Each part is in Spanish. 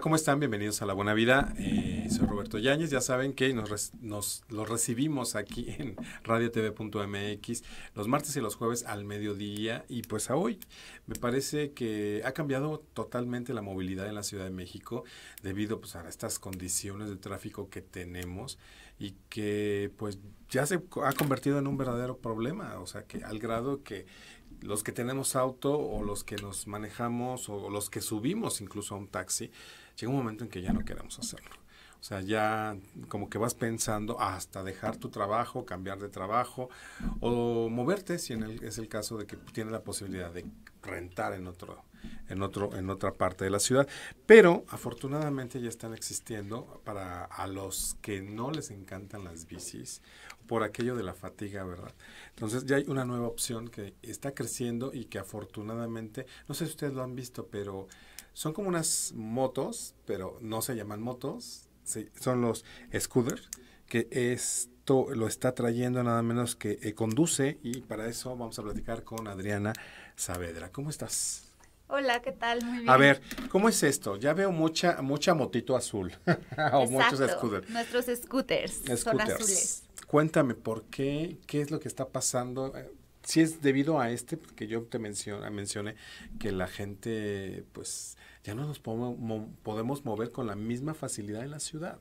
¿cómo están? Bienvenidos a La Buena Vida. Eh, soy Roberto Yáñez. Ya saben que nos, los recibimos aquí en radiotv.mx los martes y los jueves al mediodía. Y pues a hoy me parece que ha cambiado totalmente la movilidad en la Ciudad de México debido pues, a estas condiciones de tráfico que tenemos y que pues ya se ha convertido en un verdadero problema. O sea, que al grado que los que tenemos auto o los que nos manejamos o los que subimos incluso a un taxi, llega un momento en que ya no queremos hacerlo. O sea, ya como que vas pensando hasta dejar tu trabajo, cambiar de trabajo o moverte, si en es el caso de que tienes la posibilidad de rentar en otro, en otro, en otra parte de la ciudad. Pero afortunadamente ya están existiendo para a los que no les encantan las bicis por aquello de la fatiga, ¿verdad? Entonces ya hay una nueva opción que está creciendo y que afortunadamente, no sé si ustedes lo han visto, pero son como unas motos, pero no se llaman motos, son los scooters, que esto lo está trayendo nada menos que eh, conduce y para eso vamos a platicar con Adriana Saavedra. ¿Cómo estás? Hola, ¿qué tal? Muy bien. A ver, ¿cómo es esto? Ya veo mucha mucha motito azul o muchos scooters. Nuestros scooters, son azules. Cuéntame por qué, qué es lo que está pasando. Eh, si es debido a este, porque yo te mencioné que la gente pues ya no nos podemos mover con la misma facilidad en la ciudad.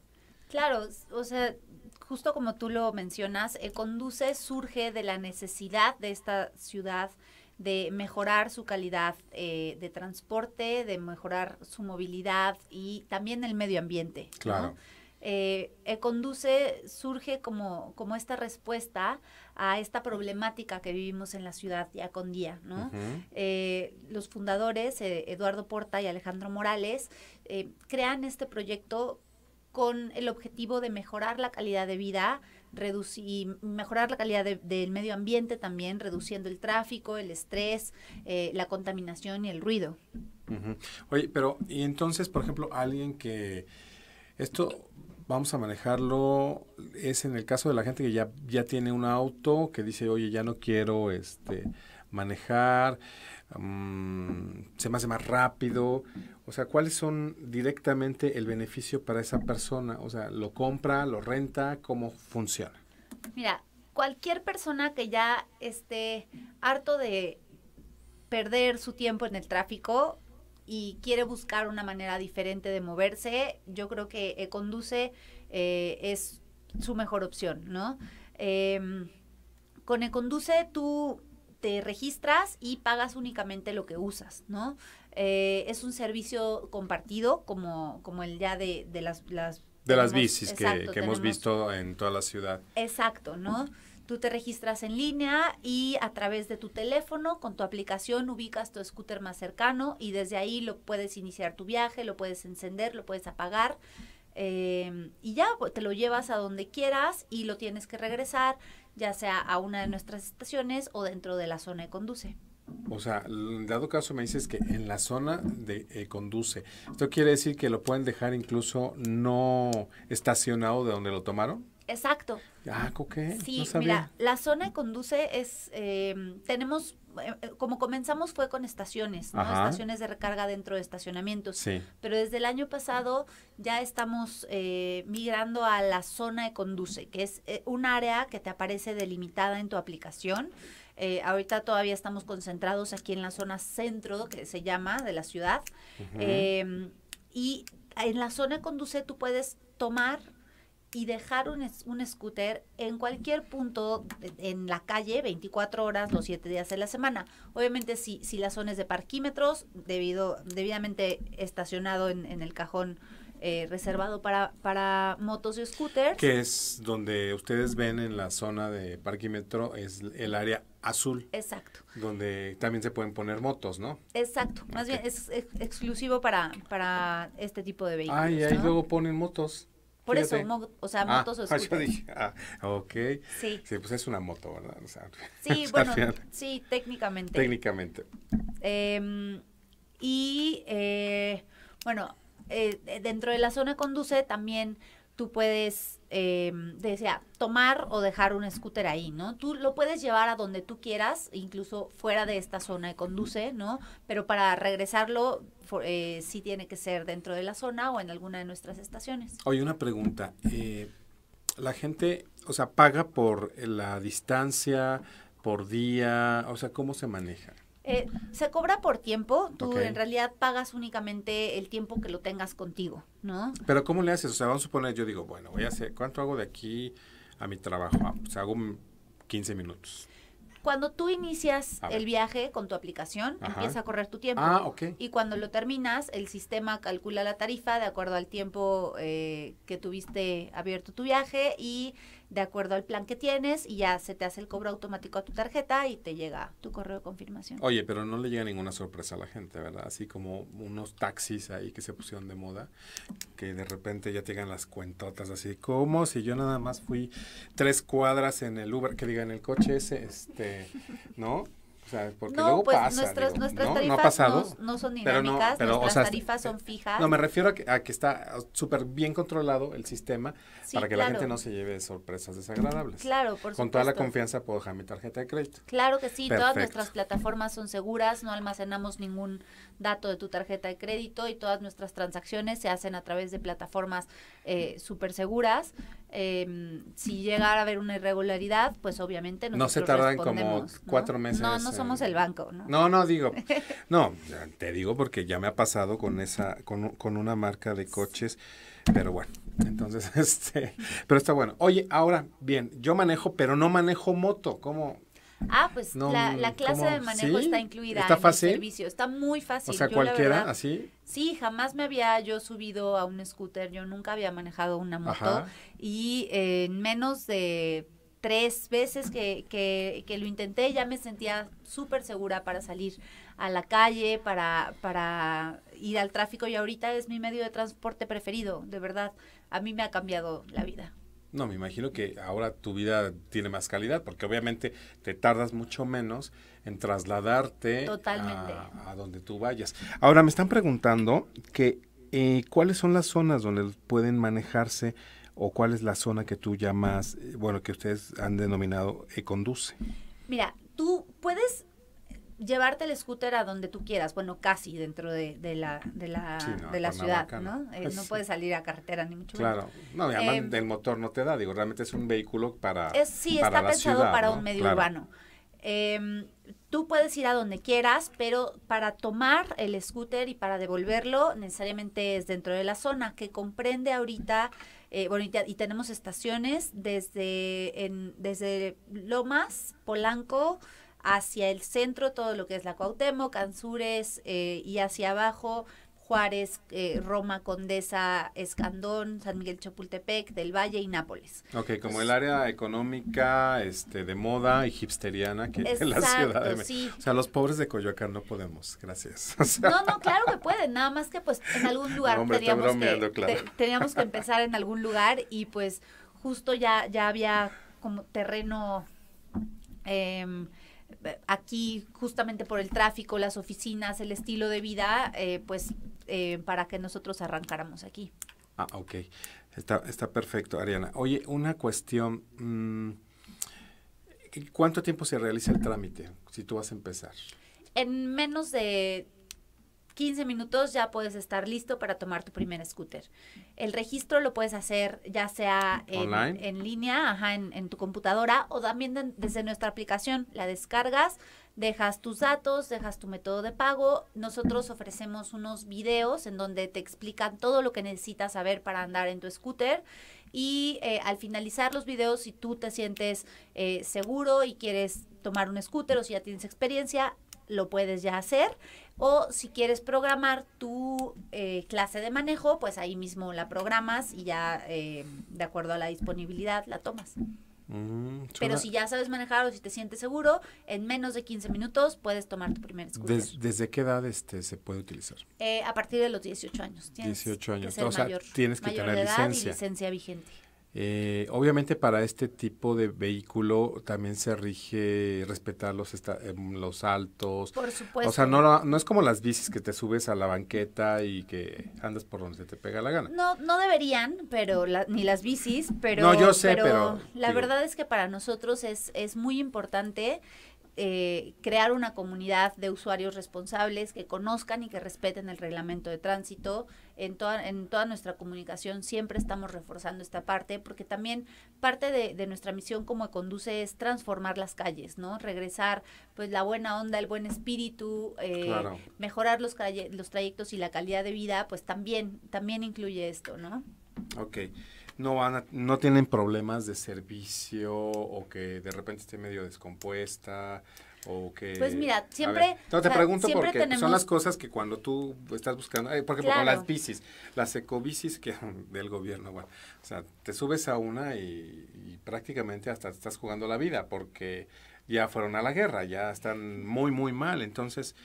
Claro, o sea, justo como tú lo mencionas, el eh, Conduce surge de la necesidad de esta ciudad de mejorar su calidad eh, de transporte, de mejorar su movilidad y también el medio ambiente. Claro eh, eh surge como, como esta respuesta a esta problemática que vivimos en la ciudad día con día, ¿no? Eh, los fundadores, eh, Eduardo Porta y Alejandro Morales, crean este proyecto con el objetivo de mejorar la calidad de vida, reducir y mejorar la calidad del medio ambiente también, reduciendo el tráfico, el estrés, la contaminación y el ruido. Oye, pero y entonces, por ejemplo, alguien que esto vamos a manejarlo es en el caso de la gente que ya, ya tiene un auto, que dice, oye, ya no quiero este, manejar, mm, se me hace más rápido. O sea, ¿cuáles son directamente el beneficio para esa persona? O sea, ¿lo compra, lo renta? ¿Cómo funciona? Mira, cualquier persona que ya esté harto de perder su tiempo en el tráfico, y quiere buscar una manera diferente de moverse, yo creo que Econduce eh, eh, es su mejor opción, ¿no? Eh, con Econduce tú te registras y pagas únicamente lo que usas, ¿no? Eh, es un servicio compartido como, como el ya de, de las, de las bicis que, hemos visto en toda la ciudad. Exacto, ¿no? Tú te registras en línea y a través de tu teléfono, con tu aplicación, ubicas tu scooter más cercano y desde ahí lo puedes iniciar tu viaje, lo puedes encender, lo puedes apagar. Eh, y ya pues, te lo llevas a donde quieras y lo tienes que regresar, ya sea a una de nuestras estaciones o dentro de la zona de conduce. O sea, dado caso me dices que en la zona de eh, conduce. ¿Esto quiere decir que lo pueden dejar incluso no estacionado de donde lo tomaron? Exacto. Ah, qué? Sí, mira, la zona de conduce es, em, tenemos, eh, eh, como comenzamos fue con estaciones, ¿no? estaciones de recarga dentro de estacionamientos. Sí. Pero desde el año pasado ya estamos eh, migrando a la zona de conduce, que es un área que te aparece delimitada en tu aplicación. ahorita todavía estamos concentrados aquí en la zona centro, que se llama, de la ciudad. Em, y en la zona de conduce tú puedes tomar y dejar un, un scooter en cualquier punto en la calle 24 horas los 7 días de la semana. Obviamente si, si la zona es de parquímetros, debido, debidamente estacionado en, el cajón eh, reservado para, para motos y scooters. Que es donde ustedes ven en la zona de parquímetro, es el área azul. Exacto. Donde también se pueden poner motos, ¿no? Exacto. Más bien es, exclusivo para, para este tipo de vehículos. Ah, y ahí luego ponen motos. Por eso, o sea, ah, motos o scooters. Yo dije, ah, ok. Sí. sí. pues es una moto, ¿verdad? sí, bueno, sí, técnicamente. Técnicamente. Em, y, eh, bueno, eh, dentro de la zona conduce también tú puedes, eh, em, desea, tomar o dejar un scooter ahí, ¿no? Tú lo puedes llevar a donde tú quieras, incluso fuera de esta zona de conduce, ¿no? Pero para regresarlo si eh, sí tiene que ser dentro de la zona o en alguna de nuestras estaciones. Oye, una pregunta. Eh, la gente, o sea, paga por eh, la distancia, por día, o sea, ¿cómo se maneja? se cobra por tiempo, tú en realidad pagas únicamente el tiempo que lo tengas contigo, ¿no? Pero ¿cómo le haces? O sea, vamos a suponer, yo digo, bueno, voy a hacer, ¿cuánto hago de aquí a mi trabajo? O ah, sea, pues, hago 15 minutos cuando tú inicias el viaje con tu aplicación, empieza a correr tu tiempo. Ah, ok. Y cuando lo terminas, el sistema calcula la tarifa de acuerdo al tiempo eh, que tuviste abierto tu viaje y de acuerdo al plan que tienes y ya se te hace el cobro automático a tu tarjeta y te llega tu correo de confirmación. Oye, pero no le llega ninguna sorpresa a la gente, ¿verdad? Así como unos taxis ahí que se pusieron de moda, que de repente ya te llegan las cuentotas así, como si yo nada más fui tres cuadras en el Uber, que diga en el coche ese, este, ¿no? porque no, luego pues, nuestras, tarifas ¿No, son dinámicas, pero nuestras tarifas son eh, fijas. No, me refiero a que, está súper bien controlado el sistema para que la gente no se lleve sorpresas desagradables. Claro, por Con toda la confianza puedo dejar mi tarjeta de crédito. Claro que sí, todas nuestras plataformas son seguras, no almacenamos ningún dato de tu tarjeta de crédito y todas nuestras transacciones se hacen a través de plataformas eh, súper seguras. Eh, si llegara a haber una irregularidad, pues obviamente no se tardan como cuatro meses. No, no somos el banco. ¿no? no, digo, no te digo porque ya me ha pasado con esa, con, una marca de coches, pero bueno, entonces este, pero está bueno. Oye, ahora bien, yo manejo, pero no manejo moto, ¿cómo? Ah, pues la, clase de manejo está incluida en el servicio, está muy fácil. O sea, cualquiera, así. Sí, jamás me había yo subido a un scooter, yo nunca había manejado una moto y eh, en menos de tres veces que, que, que, lo intenté ya me sentía súper segura para salir a la calle, para, para ir al tráfico y ahorita es mi medio de transporte preferido, de verdad, a mí me ha cambiado la vida. No, me imagino que ahora tu vida tiene más calidad, porque obviamente te tardas mucho menos en trasladarte a, donde tú vayas. Ahora me están preguntando que eh, cuáles son las zonas donde pueden manejarse o cuál es la zona que tú llamas, eh, bueno, que ustedes han denominado e-conduce. Eh, Mira, llevarte el scooter a donde tú quieras, bueno, casi dentro de, la, de la, ciudad, ¿no? ¿no? Eh, puedes salir a carretera ni mucho menos. Claro, no, em, el motor no te da, digo, realmente es un vehículo para Sí, está pensado para un medio urbano. Em, tú puedes ir a donde quieras, pero para tomar el scooter y para devolverlo necesariamente es dentro de la zona que comprende ahorita, eh, bueno, y, tenemos estaciones desde, en, desde Lomas, Polanco, hacia el centro todo lo que es la Cuauhtémoc, Canzures eh, y hacia abajo Juárez, eh, Roma, Condesa, Escandón, San Miguel Chapultepec, del Valle y Nápoles. Ok, como el área económica, este, de moda y hipsteriana que es la ciudad. De México. O sea, los pobres de Coyoacán no podemos, gracias. no, no, claro que pueden, nada más que pues en algún lugar teníamos, que, que empezar en algún lugar y pues justo ya, ya había como terreno... Em, aquí justamente por el tráfico, las oficinas, el estilo de vida, eh, pues eh, para que nosotros arrancáramos aquí. Ah, ok. Está, está perfecto, Ariana. Oye, una cuestión. Mm, ¿Cuánto tiempo se realiza el trámite si tú vas a empezar? En menos de 15 minutos ya puedes estar listo para tomar tu primer scooter. El registro lo puedes hacer ya sea en, línea, ajá, en, tu computadora o también desde nuestra aplicación. La descargas, dejas tus datos, dejas tu método de pago. Nosotros ofrecemos unos videos en donde te explican todo lo que necesitas saber para andar en tu scooter. Y eh, al finalizar los videos, si tú te sientes eh, seguro y quieres tomar un scooter o si ya tienes experiencia, lo puedes ya hacer. O si quieres programar tu eh, clase de manejo, pues ahí mismo la programas y ya eh, de acuerdo a la disponibilidad la tomas. Mm, Pero si ya sabes manejar o si te sientes seguro, en menos de 15 minutos puedes tomar tu primer escudo. ¿Desde qué edad este se puede utilizar? Eh, a partir de los 18 años. 18 años. o sea, tienes que tener licencia. licencia vigente. Eh, obviamente para este tipo de vehículo también se rige respetar los, eh, los altos. O sea, no, no es como las bicis que te subes a la banqueta y que andas por donde te pega la gana. No, no deberían, pero ni las bicis, pero... No, yo sé, pero... la verdad es que para nosotros es, es muy importante eh, crear una comunidad de usuarios responsables que conozcan y que respeten el reglamento de tránsito. En toda, en toda nuestra comunicación siempre estamos reforzando esta parte, porque también parte de, nuestra misión como conduce es transformar las calles, ¿no? Regresar pues la buena onda, el buen espíritu, eh, mejorar los, los trayectos y la calidad de vida, pues también, también incluye esto, ¿no? Ok no van no tienen problemas de servicio o que de repente esté medio descompuesta o que pues mira siempre no te pregunto porque son las cosas que cuando tú estás buscando por con las bicis las ecobicis que del gobierno bueno o sea te subes a una y, prácticamente hasta estás jugando la vida porque ya fueron a la guerra ya están muy muy mal entonces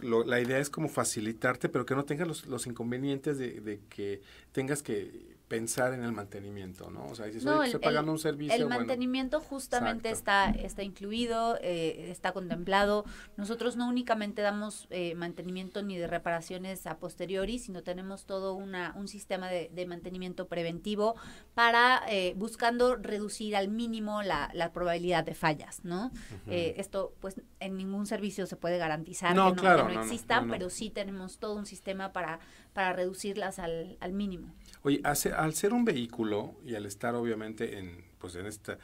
la idea es como facilitarte, pero que no tengas los, los inconvenientes de, de, que tengas que pensar en el mantenimiento, ¿no? O sea, si pues, estoy pagando un servicio. El mantenimiento justamente está, está incluido, eh, está contemplado. Nosotros no únicamente damos eh, mantenimiento ni de reparaciones a posteriori, sino tenemos todo una, un sistema de, mantenimiento preventivo para eh, buscando reducir al mínimo la, probabilidad de fallas, ¿no? esto, pues, en ningún servicio se puede garantizar que, no, existan, exista, pero sí tenemos todo un sistema para para reducirlas al, al mínimo. Oye, hace, al ser un vehículo y al estar obviamente en, pues en, esta,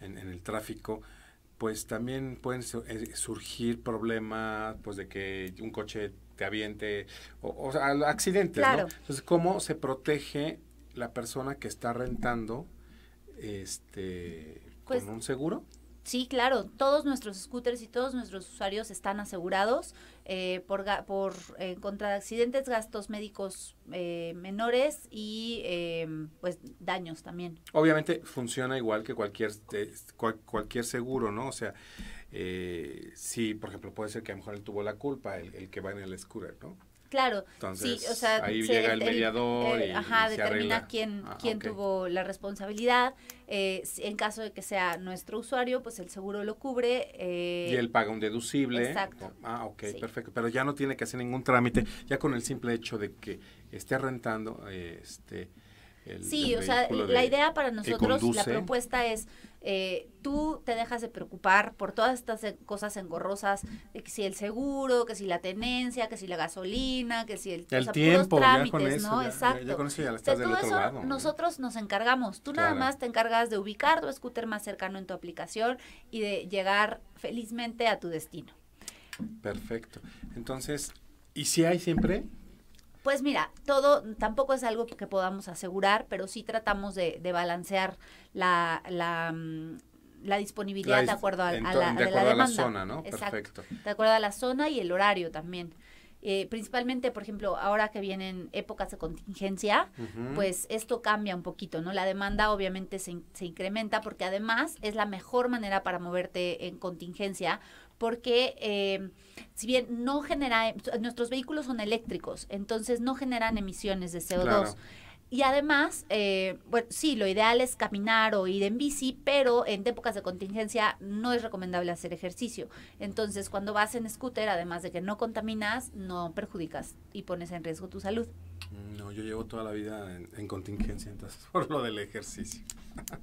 en, el tráfico, pues también pueden eh, surgir problemas, pues de que un coche te aviente, o, o sea, accidentes, ¿no? Entonces, ¿cómo se protege la persona que está rentando este, con pues, un seguro? Sí, claro, todos nuestros scooters y todos nuestros usuarios están asegurados eh, por, por eh, contra accidentes, gastos médicos eh, menores y pues daños también. Obviamente funciona igual que cualquier, cualquier seguro, ¿no? O sea, sí, por ejemplo, puede ser que a lo mejor él tuvo la culpa, el que va en el scooter, ¿no? Claro, sí, o sea, ahí llega el, mediador eh, y, ajá, determina quién, ah, quién tuvo la responsabilidad. Eh, en caso de que sea nuestro usuario, pues el seguro lo cubre. Eh, y él paga un deducible. Exacto. Ah, ok, perfecto. Pero ya no tiene que hacer ningún trámite, ya con el simple hecho de que esté rentando, este... El, sí, o sea, la idea para nosotros, la propuesta es, eh, tú te dejas de preocupar por todas estas eh, cosas engorrosas, que si el seguro, que si la tenencia, que si la gasolina, que si el, tiempo, trámites, ¿no? Exacto. Entonces, nosotros nos encargamos. Tú nada más te encargas de ubicar tu scooter más cercano en tu aplicación y de llegar felizmente a tu destino. Perfecto. Entonces, ¿y si hay siempre? Pues mira, todo tampoco es algo que podamos asegurar, pero sí tratamos de, balancear la, la, disponibilidad de acuerdo a, la, de acuerdo a la zona, ¿no? Perfecto. De acuerdo a la zona y el horario también. Eh, principalmente, por ejemplo, ahora que vienen épocas de contingencia, pues esto cambia un poquito, ¿no? La demanda obviamente se, se, incrementa porque además es la mejor manera para moverte en contingencia porque em, si bien no genera, nuestros vehículos son eléctricos, entonces no generan emisiones de CO2. Y además, eh, bueno, sí, lo ideal es caminar o ir en bici, pero en épocas de contingencia no es recomendable hacer ejercicio. Entonces, cuando vas en scooter, además de que no contaminas, no perjudicas y pones en riesgo tu salud. No, yo llevo toda la vida en, en contingencia, entonces, por lo del ejercicio.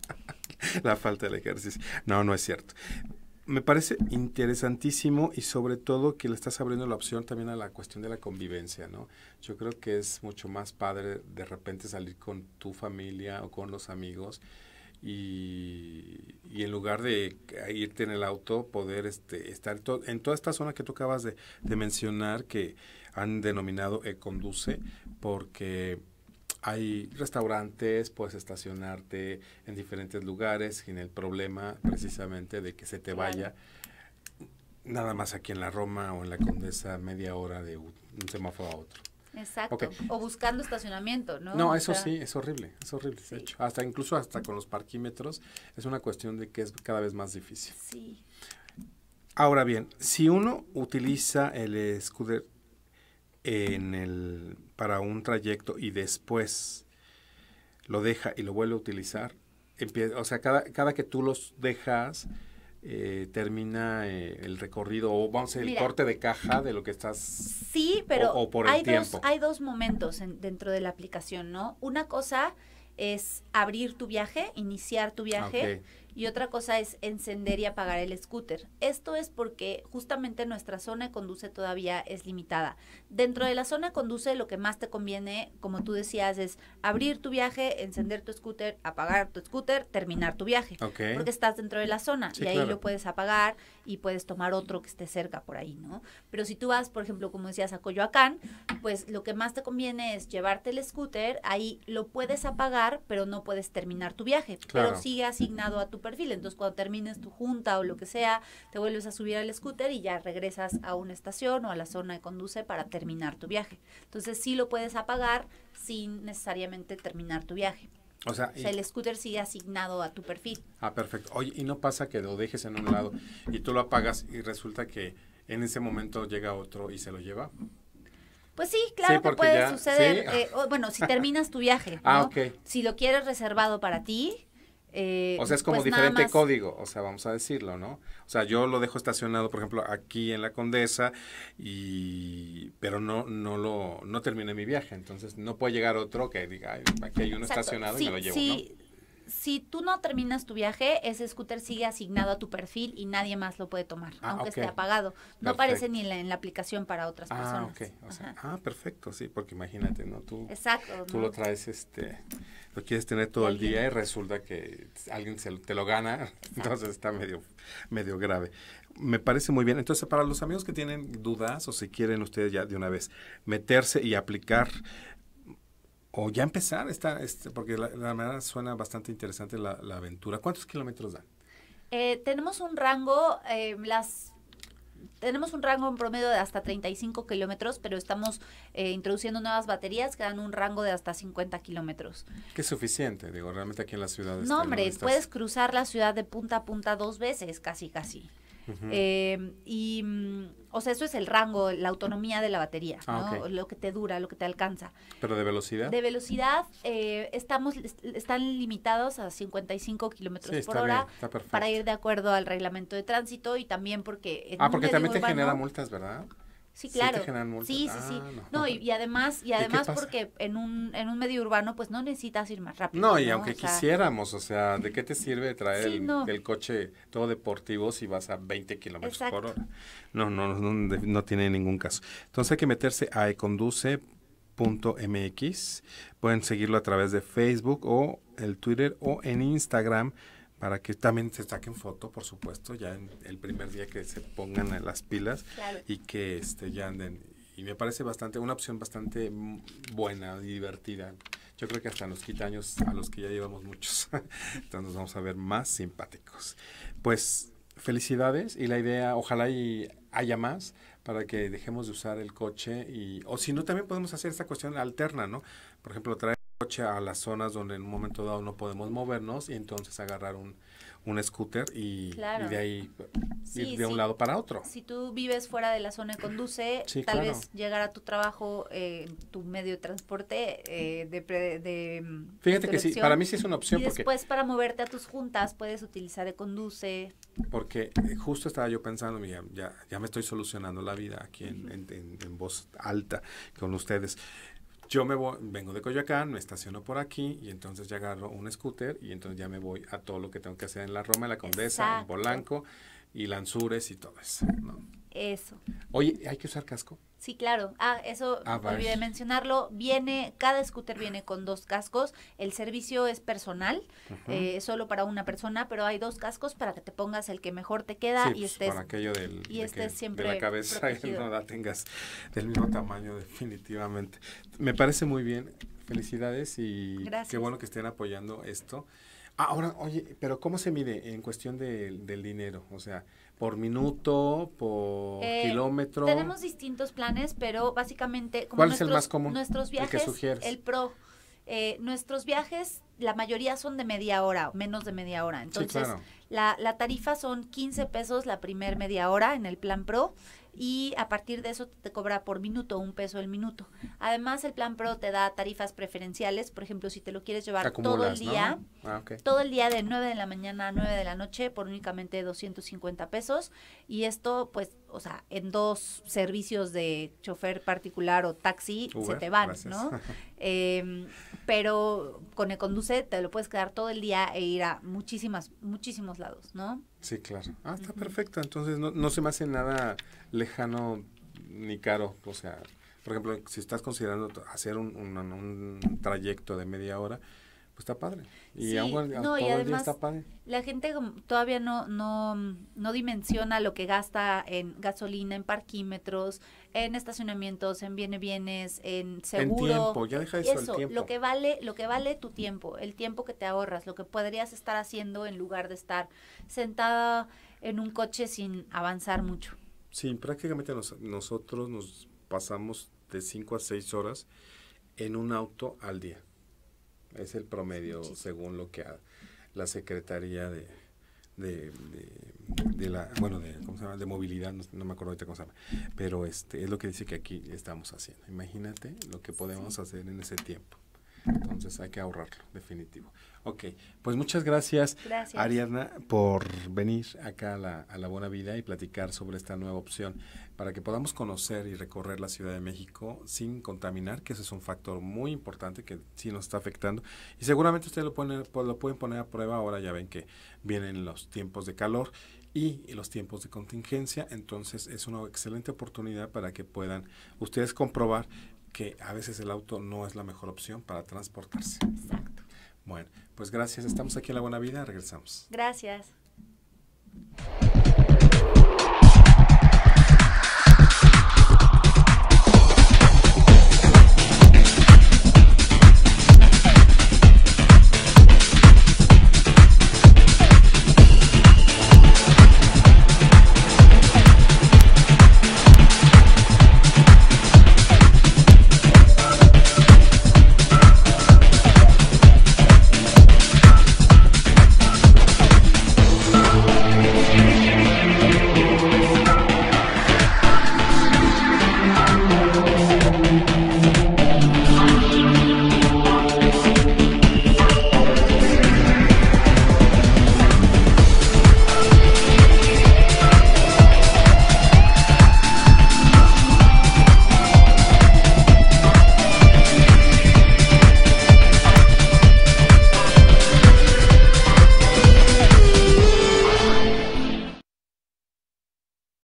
la falta del ejercicio. No, no es cierto me parece interesantísimo y sobre todo que le estás abriendo la opción también a la cuestión de la convivencia, ¿no? Yo creo que es mucho más padre de repente salir con tu familia o con los amigos y, en lugar de irte en el auto, poder este, estar en toda esta zona que tú acabas de, mencionar que han denominado e conduce porque hay restaurantes, puedes estacionarte en diferentes lugares sin el problema precisamente de que se te vaya nada más aquí en la Roma o en la Condesa media hora de un semáforo a otro. Exacto. O buscando estacionamiento, ¿no? No, eso sí, es horrible, es horrible. De hecho, hasta incluso hasta con los parquímetros es una cuestión de que es cada vez más difícil. Sí. Ahora bien, si uno utiliza el scooter en el, para un trayecto y después lo deja y lo vuelve a utilizar, o sea, cada, cada que tú los dejas, eh, termina eh, el recorrido o vamos a decir, el corte de caja de lo que estás sí pero por hay dos hay dos momentos dentro de la aplicación no una cosa es abrir tu viaje iniciar tu viaje ah, y otra cosa es encender y apagar el scooter. Esto es porque justamente nuestra zona de conduce todavía es limitada. Dentro de la zona de conduce lo que más te conviene, como tú decías, es abrir tu viaje, encender tu scooter, apagar tu scooter, terminar tu viaje, porque estás dentro de la zona y ahí lo puedes apagar y puedes tomar otro que esté cerca por ahí, ¿no? Pero si tú vas, por ejemplo, como decías, a Coyoacán, pues lo que más te conviene es llevarte el scooter, ahí lo puedes apagar, pero no puedes terminar tu viaje, pero sigue asignado a tu perfil. Entonces, cuando termines tu junta o lo que sea, te vuelves a subir al scooter y ya regresas a una estación o a la zona de conduce para terminar tu viaje. Entonces, sí lo puedes apagar sin necesariamente terminar tu viaje. O sea, el scooter sigue asignado a tu perfil. Ah, perfecto. Oye, y no pasa que lo dejes en un lado y tú lo apagas y resulta que en ese momento llega otro y se lo lleva. Pues sí, claro que puede suceder. Eh, bueno, si terminas tu viaje, ah, si lo quieres reservado para ti, eh, o sea, es como pues, diferente código, o sea, vamos a decirlo, ¿no? O sea, yo lo dejo estacionado, por ejemplo, aquí en la Condesa, y pero no no lo no terminé mi viaje, entonces no puede llegar otro que diga, aquí hay uno estacionado y me lo llevo, si tú no terminas tu viaje, ese scooter sigue asignado a tu perfil y nadie más lo puede tomar, ah, aunque esté apagado. No aparece ni en la aplicación para otras ah, personas. ah, perfecto, sí, porque imagínate, ¿no? Tú, tú lo traes, este, lo quieres tener todo el día y resulta que alguien se, te lo gana, entonces está medio, medio grave. Me parece muy bien. Entonces, para los amigos que tienen dudas o si quieren ustedes ya de una vez meterse y aplicar o ya empezar, esta, este, porque la, la manera suena bastante interesante la, aventura. ¿Cuántos kilómetros dan? Eh, tenemos un rango, em, las tenemos un rango en promedio de hasta 35 kilómetros, pero estamos eh, introduciendo nuevas baterías que dan un rango de hasta 50 kilómetros. Que es suficiente, digo, realmente aquí en la ciudad. No, hombre, puedes cruzar la ciudad de punta a punta dos veces, casi, casi. Em, y, mm, o sea, eso es el rango, la autonomía de la batería, ah, ¿no? Lo que te dura, lo que te alcanza. ¿Pero de velocidad? De velocidad, eh, estamos, están limitados a 55 kilómetros por hora para ir de acuerdo al reglamento de tránsito y también porque... ah, porque también te genera multas, ¿verdad? Sí, claro. Sí, sí, sí, ah, No, y, además, y además porque en un, en un medio urbano pues no necesitas ir más rápido. No, y aunque quisiéramos, o sea, ¿de qué te sirve traer el, coche todo deportivo si vas a 20 kilómetros por hora? No, no, no, no tiene ningún caso. Entonces hay que meterse a econduce.mx, pueden seguirlo a través de Facebook o el Twitter o en Instagram para que también se saquen foto, por supuesto, ya en el primer día que se pongan las pilas y que este, ya anden. Y me parece bastante, una opción bastante buena, y divertida. Yo creo que hasta nos quita años a los que ya llevamos muchos. Entonces nos vamos a ver más simpáticos. Pues felicidades y la idea, ojalá y haya más para que dejemos de usar el coche y, o si no, también podemos hacer esta cuestión alterna, ¿no? Por ejemplo, traer a las zonas donde en un momento dado no podemos movernos y entonces agarrar un, un scooter y, de ahí ir de un lado para otro. Si tú vives fuera de la zona de conduce, tal vez llegar a tu trabajo, eh, tu medio de transporte eh, de, mm, Fíjate que sí, para mí sí es una opción. Y después para moverte a tus juntas puedes utilizar de conduce. Porque eh, justo estaba yo pensando, mira, ya, ya me estoy solucionando la vida aquí en, en voz alta con ustedes. Yo me voy, vengo de Coyoacán, me estaciono por aquí y entonces ya agarro un scooter y entonces ya me voy a todo lo que tengo que hacer en la Roma, en la Condesa, en Polanco y Lanzures y todo eso. Eso. Oye, ¿hay que usar casco? Sí, claro. Ah, eso ah, olvidé mencionarlo. Viene, cada scooter viene con dos cascos. El servicio es personal, eh, solo para una persona, pero hay dos cascos para que te pongas el que mejor te queda y pues, estés. aquello de siempre. la cabeza y no la tengas del mismo tamaño, definitivamente. Me parece muy bien. Felicidades y qué bueno que estén apoyando esto. Ahora, oye, pero ¿cómo se mide en cuestión del dinero? O sea, por minuto, por eh, kilómetro. Tenemos distintos planes, pero básicamente como ¿Cuál es el más común? Nuestros viajes, el, el pro. Eh, nuestros viajes, la mayoría son de media hora, menos de media hora. Entonces, la, la, tarifa son 15 pesos la primer media hora en el plan Pro y a partir de eso te cobra por minuto, un peso el minuto. Además, el plan Pro te da tarifas preferenciales, por ejemplo, si te lo quieres llevar todo el día. Ah, todo el día de 9 de la mañana a 9 de la noche por únicamente 250 pesos. Y esto, pues, o sea, en dos servicios de chofer particular o taxi se te van, ¿no? Em, pero con el conduce te lo puedes quedar todo el día e ir a muchísimas, muchísimos lados, ¿no? Sí, claro. Ah, está perfecto. Entonces no, no se me hace nada lejano ni caro. O sea, por ejemplo, si estás considerando hacer un, un trayecto de media hora, pues está padre. Y no, además, está padre. La gente todavía no, no, no dimensiona lo que gasta en gasolina, en parquímetros, en estacionamientos, en bienes bienes, en seguro. En tiempo, ya deja eso, el tiempo. lo que vale, lo que vale tu tiempo, el tiempo que te ahorras, lo que podrías estar haciendo en lugar de estar sentada en un coche sin avanzar mucho. Sí, prácticamente nosotros nos pasamos de 5 a 6 horas en un auto al día es el promedio según lo que ha, la Secretaría de, de, la, bueno, de, ¿cómo se llama? de movilidad, no, me acuerdo ahorita cómo se llama, pero este, es lo que dice que aquí estamos haciendo. Imagínate lo que podemos hacer en ese tiempo. Entonces hay que ahorrarlo, definitivo. Ok, pues muchas gracias, Ariadna por venir acá a la, a la, Buena Vida y platicar sobre esta nueva opción para que podamos conocer y recorrer la Ciudad de México sin contaminar, que ese es un factor muy importante que sí nos está afectando. Y seguramente ustedes lo, pueden lo pueden poner a prueba ahora, ya ven que vienen los tiempos de calor y los tiempos de contingencia. Entonces es una excelente oportunidad para que puedan ustedes comprobar que a veces el auto no es la mejor opción para transportarse. Exacto. Bueno, pues gracias. Estamos aquí en La Buena Vida. Regresamos. Gracias.